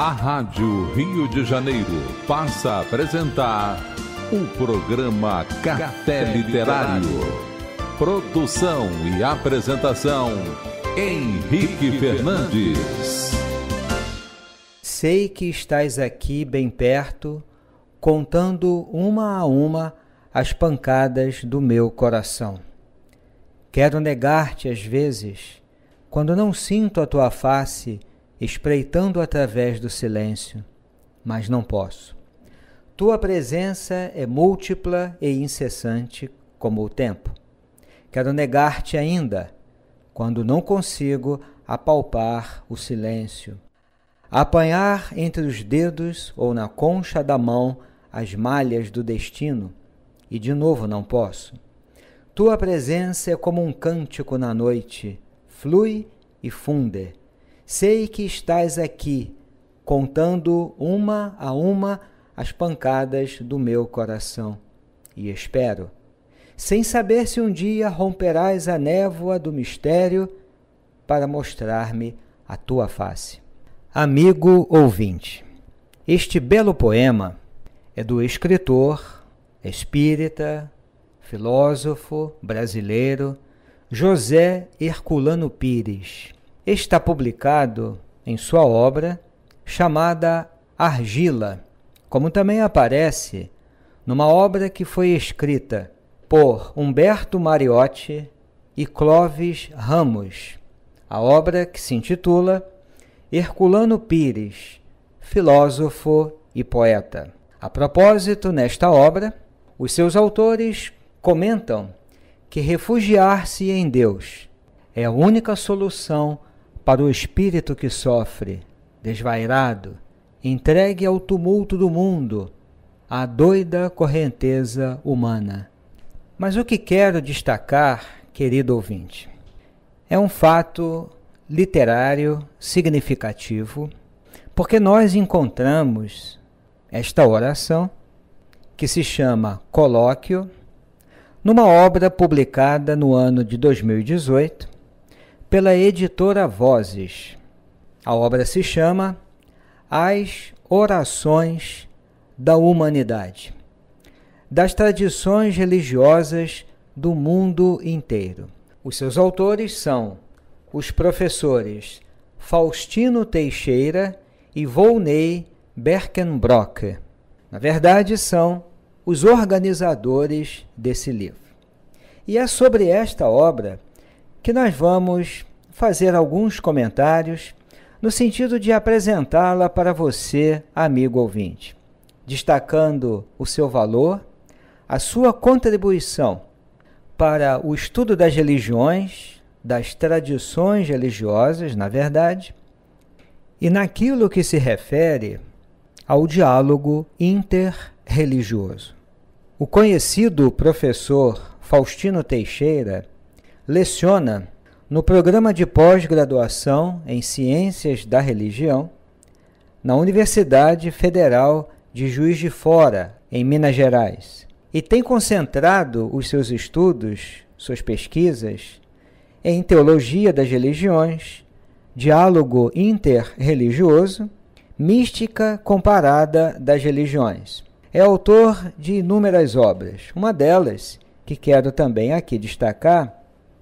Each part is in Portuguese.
A Rádio Rio de Janeiro passa a apresentar o programa Café Literário. Produção e apresentação Henrique Fernandes. Sei que estás aqui bem perto, contando uma a uma as pancadas do meu coração. Quero negar-te às vezes, quando não sinto a tua face espreitando através do silêncio, mas não posso. Tua presença é múltipla e incessante como o tempo. Quero negar-te ainda, quando não consigo apalpar o silêncio, apanhar entre os dedos ou na concha da mão as malhas do destino, e de novo não posso. Tua presença é como um cântico na noite, flui e funde Sei que estás aqui, contando uma a uma as pancadas do meu coração, e espero, sem saber se um dia romperás a névoa do mistério para mostrar-me a tua face. Amigo ouvinte, este belo poema é do escritor, espírita, filósofo brasileiro José Herculano Pires está publicado em sua obra chamada Argila, como também aparece numa obra que foi escrita por Humberto Mariotti e Clóvis Ramos. A obra que se intitula Herculano Pires, filósofo e poeta. A propósito, nesta obra, os seus autores comentam que refugiar-se em Deus é a única solução para o espírito que sofre, desvairado, entregue ao tumulto do mundo, à doida correnteza humana. Mas o que quero destacar, querido ouvinte, é um fato literário significativo, porque nós encontramos esta oração, que se chama Colóquio, numa obra publicada no ano de 2018 pela editora Vozes. A obra se chama As Orações da Humanidade das tradições religiosas do mundo inteiro. Os seus autores são os professores Faustino Teixeira e Volney Berkenbrock. Na verdade, são os organizadores desse livro. E é sobre esta obra que nós vamos fazer alguns comentários no sentido de apresentá-la para você, amigo ouvinte, destacando o seu valor, a sua contribuição para o estudo das religiões, das tradições religiosas, na verdade, e naquilo que se refere ao diálogo interreligioso. O conhecido professor Faustino Teixeira leciona no programa de pós-graduação em Ciências da Religião na Universidade Federal de Juiz de Fora, em Minas Gerais, e tem concentrado os seus estudos, suas pesquisas, em teologia das religiões, diálogo interreligioso, mística comparada das religiões. É autor de inúmeras obras, uma delas, que quero também aqui destacar,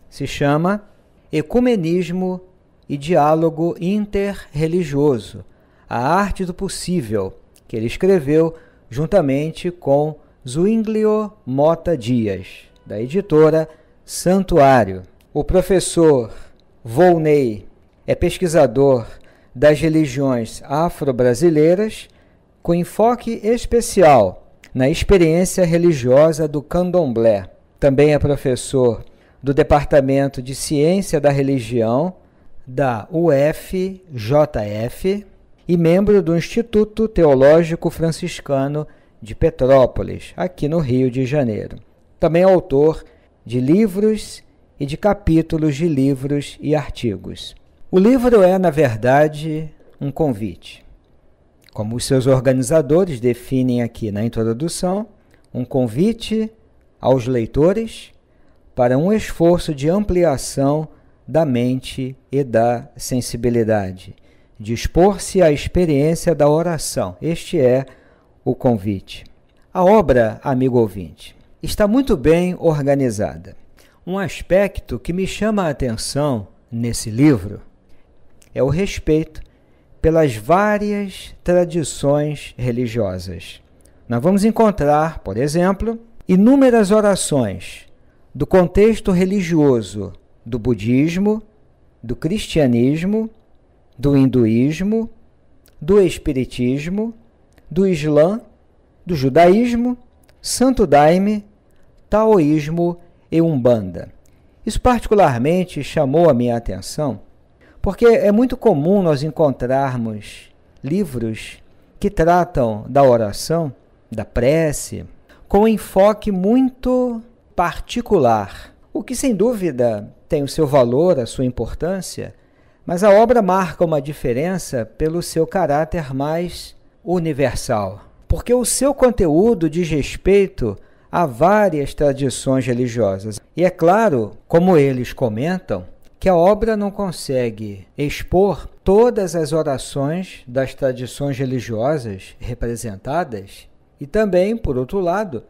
se chama Ecumenismo e Diálogo Interreligioso A Arte do Possível, que ele escreveu juntamente com Zuínglio Mota Dias, da editora Santuário. O professor Volney é pesquisador das religiões afro-brasileiras, com enfoque especial na experiência religiosa do candomblé. Também é professor do Departamento de Ciência da Religião da UFJF e membro do Instituto Teológico Franciscano de Petrópolis, aqui no Rio de Janeiro. Também é autor de livros e de capítulos de livros e artigos. O livro é, na verdade, um convite. Como os seus organizadores definem aqui na introdução, um convite aos leitores para um esforço de ampliação da mente e da sensibilidade. Dispor-se à experiência da oração. Este é o convite. A obra, amigo ouvinte, está muito bem organizada. Um aspecto que me chama a atenção nesse livro é o respeito pelas várias tradições religiosas. Nós vamos encontrar, por exemplo, inúmeras orações do contexto religioso do budismo, do cristianismo, do hinduísmo, do espiritismo, do islã, do judaísmo, santo daime, taoísmo e umbanda. Isso particularmente chamou a minha atenção, porque é muito comum nós encontrarmos livros que tratam da oração, da prece, com um enfoque muito particular, o que sem dúvida tem o seu valor, a sua importância, mas a obra marca uma diferença pelo seu caráter mais universal, porque o seu conteúdo diz respeito a várias tradições religiosas. E é claro, como eles comentam, que a obra não consegue expor todas as orações das tradições religiosas representadas e também, por outro lado,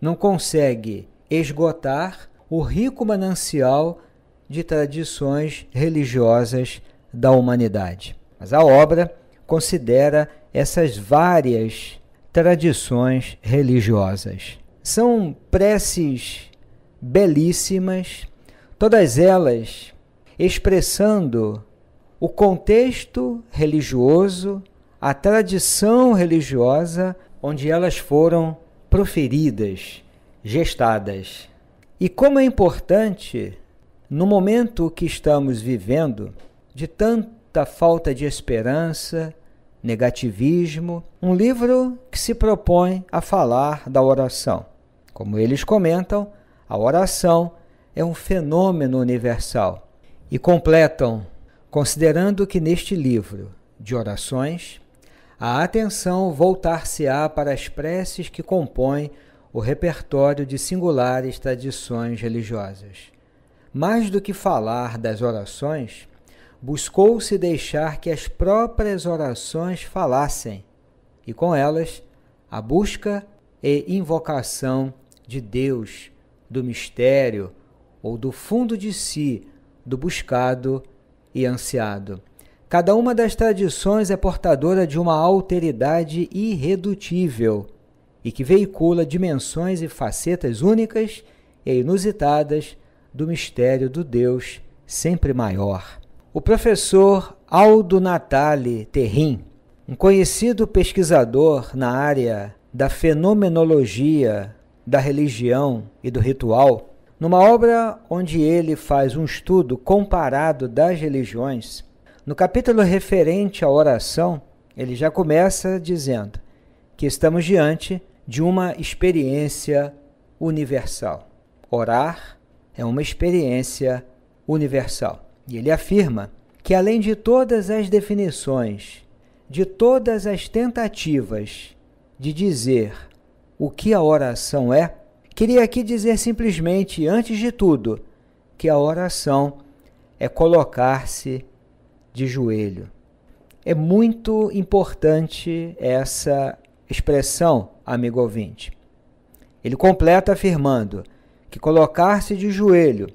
não consegue esgotar o rico manancial de tradições religiosas da humanidade. Mas a obra considera essas várias tradições religiosas. São preces belíssimas, todas elas expressando o contexto religioso, a tradição religiosa onde elas foram proferidas gestadas. E como é importante, no momento que estamos vivendo, de tanta falta de esperança, negativismo, um livro que se propõe a falar da oração. Como eles comentam, a oração é um fenômeno universal. E completam, considerando que neste livro de orações, a atenção voltar-se-á para as preces que compõem o repertório de singulares tradições religiosas. Mais do que falar das orações, buscou-se deixar que as próprias orações falassem, e com elas a busca e invocação de Deus, do mistério ou do fundo de si, do buscado e ansiado. Cada uma das tradições é portadora de uma alteridade irredutível e que veicula dimensões e facetas únicas e inusitadas do mistério do Deus sempre maior. O professor Aldo Natale Terrim, um conhecido pesquisador na área da fenomenologia da religião e do ritual, numa obra onde ele faz um estudo comparado das religiões, no capítulo referente à oração, ele já começa dizendo que estamos diante de uma experiência universal. Orar é uma experiência universal. E ele afirma que, além de todas as definições, de todas as tentativas de dizer o que a oração é, queria aqui dizer simplesmente, antes de tudo, que a oração é colocar-se de joelho. É muito importante essa expressão, amigo ouvinte. Ele completa afirmando que colocar-se de joelho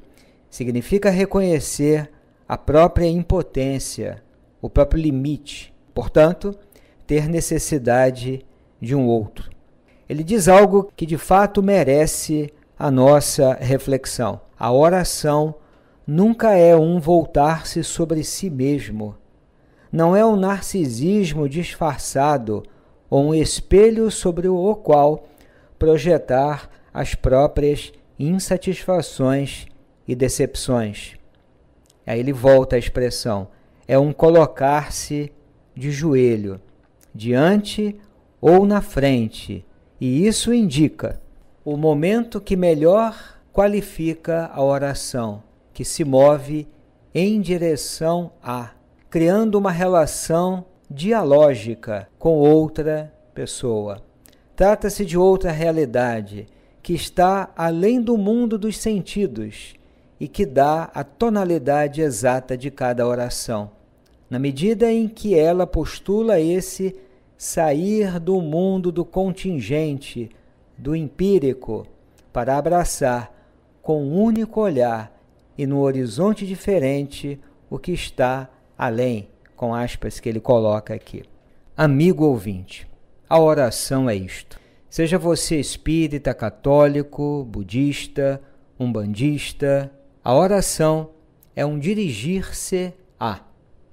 significa reconhecer a própria impotência, o próprio limite, portanto, ter necessidade de um outro. Ele diz algo que de fato merece a nossa reflexão. A oração nunca é um voltar-se sobre si mesmo. Não é um narcisismo disfarçado ou um espelho sobre o qual projetar as próprias insatisfações e decepções. Aí ele volta à expressão: é um colocar-se de joelho, diante ou na frente, e isso indica o momento que melhor qualifica a oração, que se move em direção a, criando uma relação dialógica com outra pessoa. Trata-se de outra realidade que está além do mundo dos sentidos e que dá a tonalidade exata de cada oração, na medida em que ela postula esse sair do mundo do contingente, do empírico, para abraçar com um único olhar e num horizonte diferente o que está além com aspas que ele coloca aqui. Amigo ouvinte, a oração é isto. Seja você espírita, católico, budista, umbandista, a oração é um dirigir-se a.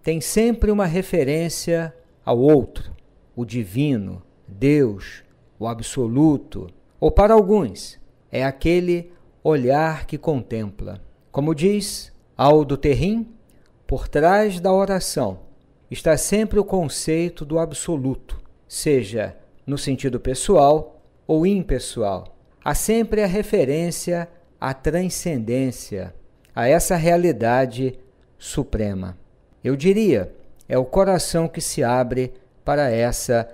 Tem sempre uma referência ao outro, o divino, Deus, o absoluto, ou para alguns, é aquele olhar que contempla. Como diz Aldo Terrim, por trás da oração está sempre o conceito do absoluto, seja no sentido pessoal ou impessoal. Há sempre a referência à transcendência, a essa realidade suprema. Eu diria, é o coração que se abre para essa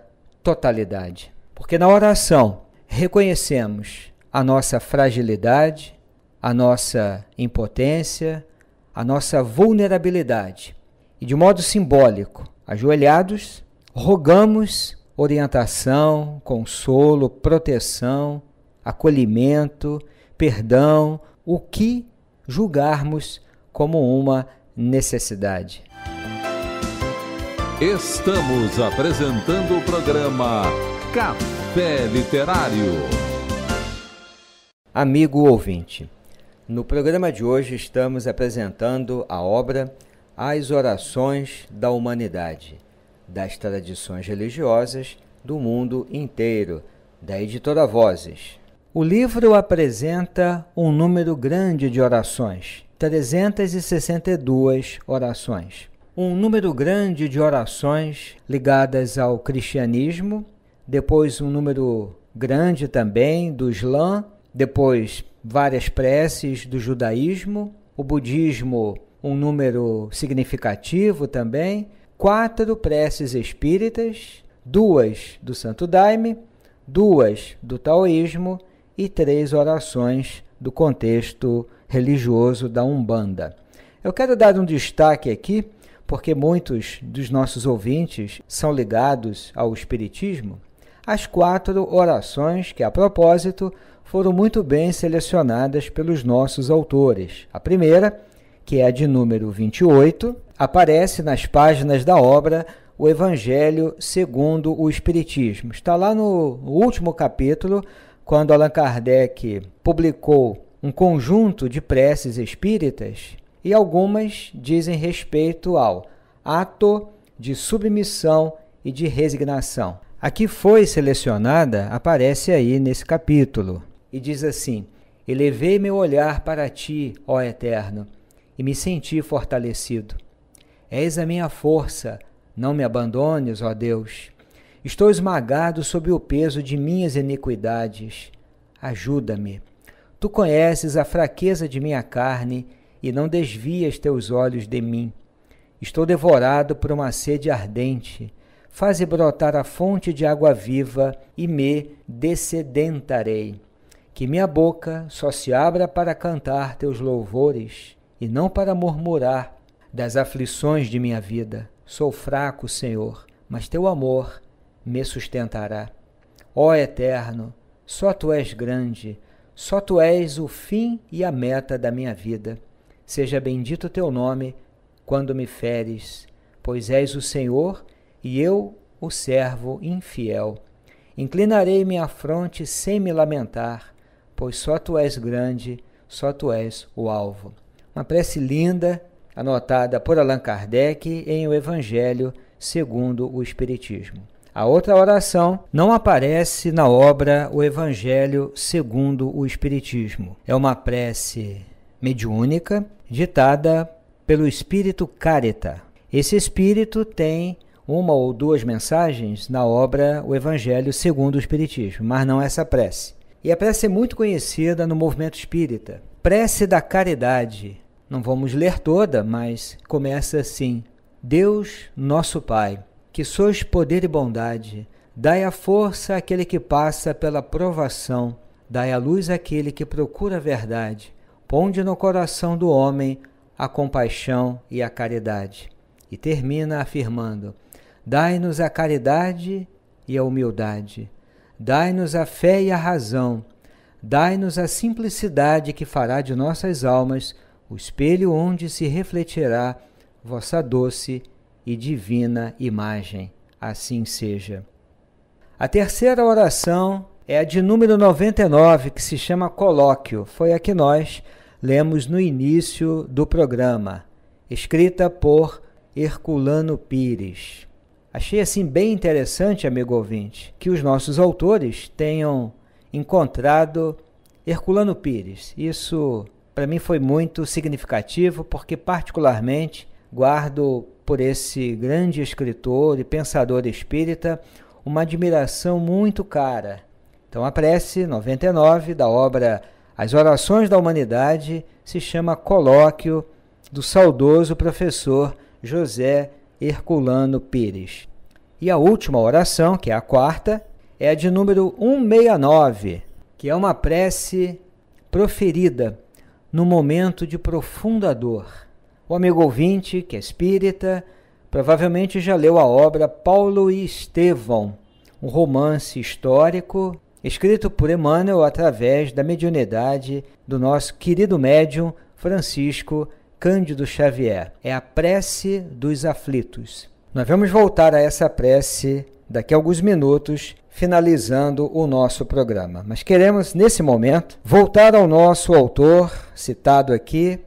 totalidade. Porque na oração reconhecemos a nossa fragilidade, a nossa impotência, a nossa vulnerabilidade e de modo simbólico, ajoelhados, rogamos orientação, consolo, proteção, acolhimento, perdão, o que julgarmos como uma necessidade. Estamos apresentando o programa Café Literário. Amigo ouvinte, no programa de hoje estamos apresentando a obra às orações da humanidade, das tradições religiosas do mundo inteiro, da editora Vozes. O livro apresenta um número grande de orações, 362 orações. Um número grande de orações ligadas ao cristianismo, depois um número grande também do Islã, depois várias preces do judaísmo, o budismo um número significativo também, quatro preces espíritas, duas do Santo Daime, duas do Taoísmo e três orações do contexto religioso da Umbanda. Eu quero dar um destaque aqui, porque muitos dos nossos ouvintes são ligados ao Espiritismo. As quatro orações que, a propósito, foram muito bem selecionadas pelos nossos autores. A primeira que é a de número 28, aparece nas páginas da obra o Evangelho segundo o Espiritismo. Está lá no último capítulo, quando Allan Kardec publicou um conjunto de preces espíritas e algumas dizem respeito ao ato de submissão e de resignação. A que foi selecionada aparece aí nesse capítulo e diz assim: Elevei meu olhar para ti, ó Eterno e me senti fortalecido. És a minha força, não me abandones, ó Deus. Estou esmagado sob o peso de minhas iniquidades. Ajuda-me. Tu conheces a fraqueza de minha carne e não desvias teus olhos de mim. Estou devorado por uma sede ardente. Faze brotar a fonte de água viva e me dessedentarei. Que minha boca só se abra para cantar teus louvores e não para murmurar das aflições de minha vida. Sou fraco, Senhor, mas teu amor me sustentará. Ó Eterno, só tu és grande, só tu és o fim e a meta da minha vida. Seja bendito teu nome quando me feres, pois és o Senhor e eu o servo infiel. Inclinarei minha fronte sem me lamentar, pois só tu és grande, só tu és o alvo uma prece linda, anotada por Allan Kardec em O Evangelho segundo o Espiritismo. A outra oração não aparece na obra O Evangelho segundo o Espiritismo. É uma prece mediúnica ditada pelo espírito Carita. Esse espírito tem uma ou duas mensagens na obra O Evangelho segundo o Espiritismo, mas não essa prece. E a prece é muito conhecida no movimento espírita. Prece da caridade, não vamos ler toda, mas começa assim: Deus, nosso Pai, que sois poder e bondade, dai a força àquele que passa pela provação, dai a luz àquele que procura a verdade, ponde no coração do homem a compaixão e a caridade. E termina afirmando: Dai-nos a caridade e a humildade, dai-nos a fé e a razão, dai-nos a simplicidade que fará de nossas almas o espelho onde se refletirá vossa doce e divina imagem. Assim seja. A terceira oração é a de número 99, que se chama Colóquio. Foi a que nós lemos no início do programa, escrita por Herculano Pires. Achei assim bem interessante, amigo ouvinte, que os nossos autores tenham encontrado Herculano Pires. Isso para mim foi muito significativo, porque particularmente guardo por esse grande escritor e pensador espírita uma admiração muito cara. Então a prece 99 da obra As Orações da Humanidade se chama Colóquio do saudoso professor José Herculano Pires. E a última oração, que é a quarta, é a de número 169, que é uma prece proferida no momento de profunda dor. O amigo ouvinte, que é espírita, provavelmente já leu a obra Paulo e Estevão, um romance histórico escrito por Emmanuel através da mediunidade do nosso querido médium Francisco Cândido Xavier. É a prece dos aflitos. Nós vamos voltar a essa prece daqui a alguns minutos finalizando o nosso programa. Mas queremos, nesse momento, voltar ao nosso autor, citado aqui,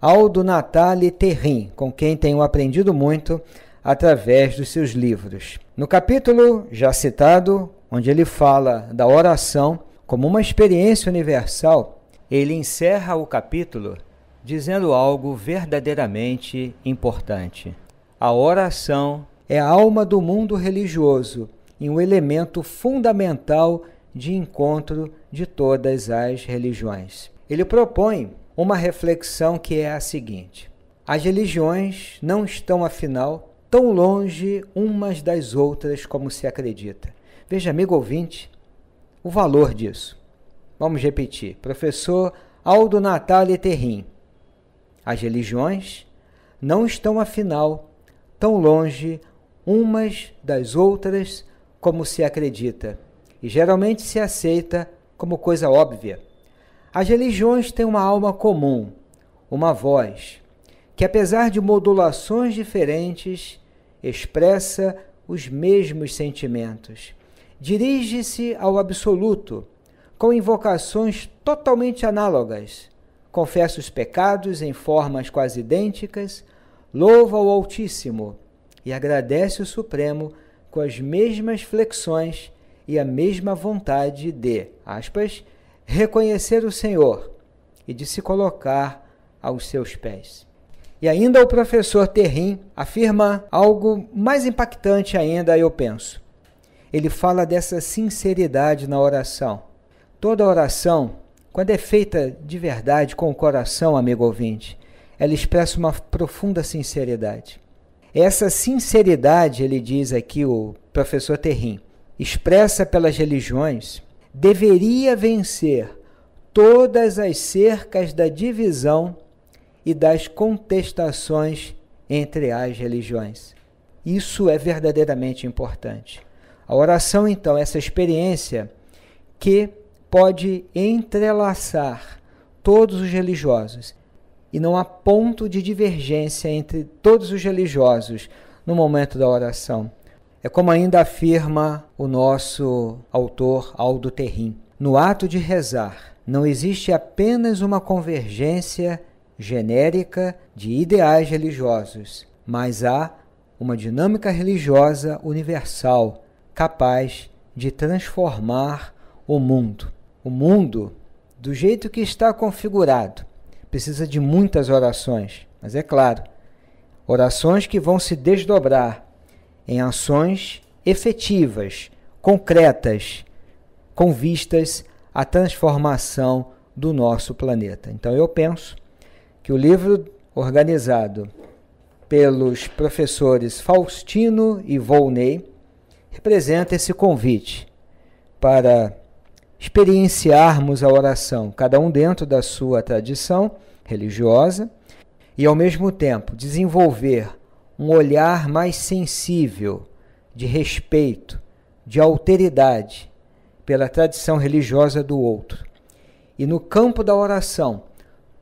Aldo Natali Terrim, com quem tenho aprendido muito através dos seus livros. No capítulo já citado, onde ele fala da oração como uma experiência universal, ele encerra o capítulo dizendo algo verdadeiramente importante. A oração é a alma do mundo religioso em um elemento fundamental de encontro de todas as religiões. Ele propõe uma reflexão que é a seguinte: as religiões não estão, afinal, tão longe umas das outras como se acredita. Veja, amigo ouvinte, o valor disso. Vamos repetir. Professor Aldo Natale Terrim. As religiões não estão, afinal, tão longe umas das outras como se acredita e geralmente se aceita como coisa óbvia. As religiões têm uma alma comum, uma voz, que apesar de modulações diferentes, expressa os mesmos sentimentos. Dirige-se ao absoluto, com invocações totalmente análogas. Confessa os pecados em formas quase idênticas, louva o Altíssimo e agradece o Supremo com as mesmas flexões e a mesma vontade de, aspas, reconhecer o Senhor e de se colocar aos seus pés. E ainda o professor Terrim afirma algo mais impactante ainda, eu penso. Ele fala dessa sinceridade na oração. Toda oração, quando é feita de verdade com o coração, amigo ouvinte, ela expressa uma profunda sinceridade. Essa sinceridade, ele diz aqui o professor Terrim, expressa pelas religiões, deveria vencer todas as cercas da divisão e das contestações entre as religiões. Isso é verdadeiramente importante. A oração, então, é essa experiência que pode entrelaçar todos os religiosos e não há ponto de divergência entre todos os religiosos no momento da oração. É como ainda afirma o nosso autor Aldo Terrim. No ato de rezar, não existe apenas uma convergência genérica de ideais religiosos, mas há uma dinâmica religiosa universal capaz de transformar o mundo. O mundo, do jeito que está configurado, precisa de muitas orações, mas é claro, orações que vão se desdobrar em ações efetivas, concretas, com vistas à transformação do nosso planeta. Então eu penso que o livro organizado pelos professores Faustino e Volney representa esse convite para experienciarmos a oração, cada um dentro da sua tradição religiosa, e ao mesmo tempo desenvolver um olhar mais sensível, de respeito, de alteridade pela tradição religiosa do outro. E no campo da oração,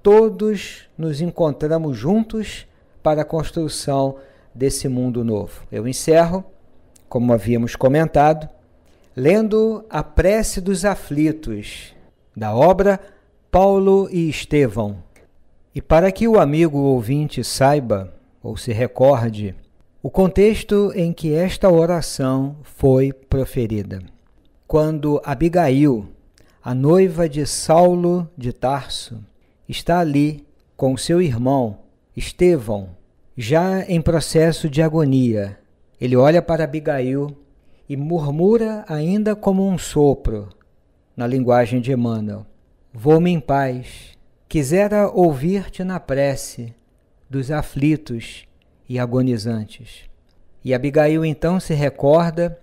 todos nos encontramos juntos para a construção desse mundo novo. Eu encerro, como havíamos comentado, lendo a prece dos aflitos, da obra Paulo e Estevão. E para que o amigo ouvinte saiba ou se recorde o contexto em que esta oração foi proferida. Quando Abigail, a noiva de Saulo de Tarso, está ali com seu irmão Estevão, já em processo de agonia, ele olha para Abigail e murmura ainda como um sopro, na linguagem de Emmanuel. Vou-me em paz. Quisera ouvir-te na prece dos aflitos e agonizantes. E Abigail então se recorda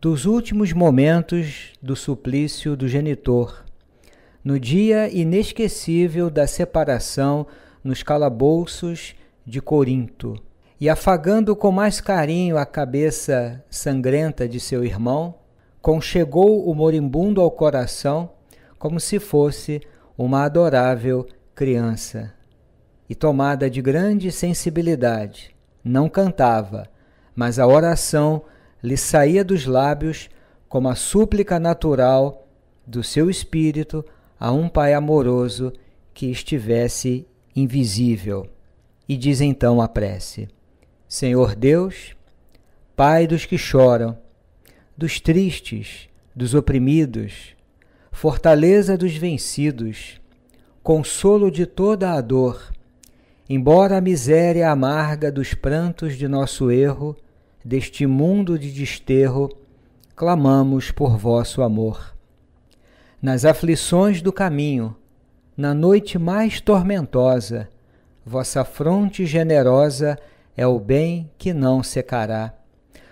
dos últimos momentos do suplício do genitor, no dia inesquecível da separação nos calabouços de Corinto e afagando com mais carinho a cabeça sangrenta de seu irmão, conchegou o moribundo ao coração como se fosse uma adorável criança. E tomada de grande sensibilidade, não cantava, mas a oração lhe saía dos lábios como a súplica natural do seu espírito a um Pai amoroso que estivesse invisível. E diz então a prece. Senhor Deus, Pai dos que choram, dos tristes, dos oprimidos, fortaleza dos vencidos, consolo de toda a dor, embora a miséria amarga dos prantos de nosso erro, deste mundo de desterro, clamamos por vosso amor. Nas aflições do caminho, na noite mais tormentosa, vossa fronte generosa é o bem que não secará.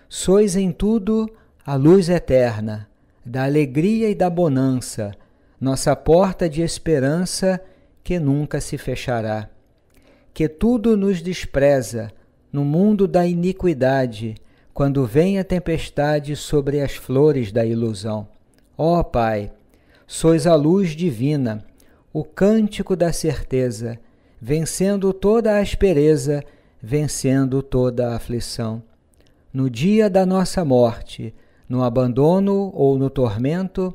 Sois em tudo a luz eterna, da alegria e da bonança, nossa porta de esperança que nunca se fechará. Que tudo nos despreza no mundo da iniquidade, quando vem a tempestade sobre as flores da ilusão. Ó oh, Pai, sois a luz divina, o cântico da certeza, vencendo toda a aspereza vencendo toda a aflição. No dia da nossa morte, no abandono ou no tormento,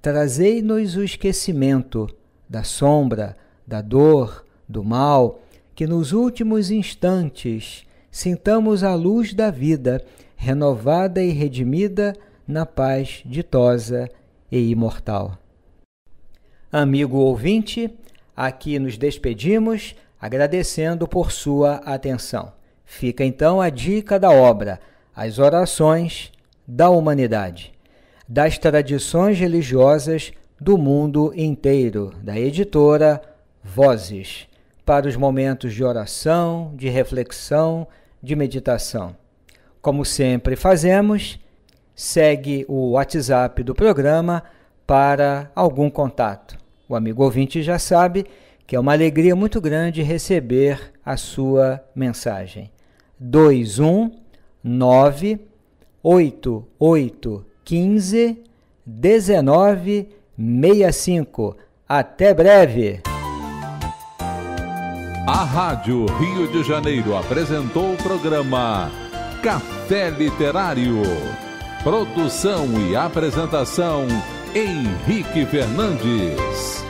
trazei-nos o esquecimento da sombra, da dor, do mal, que nos últimos instantes sintamos a luz da vida, renovada e redimida na paz ditosa e imortal. Amigo ouvinte, aqui nos despedimos agradecendo por sua atenção. Fica então a dica da obra, As Orações da Humanidade, das tradições religiosas do mundo inteiro, da editora Vozes, para os momentos de oração, de reflexão, de meditação. Como sempre fazemos, segue o WhatsApp do programa para algum contato. O amigo ouvinte já sabe que é uma alegria muito grande receber a sua mensagem. 219 8815 1965. Até breve! A Rádio Rio de Janeiro apresentou o programa Café Literário. Produção e apresentação Henrique Fernandes.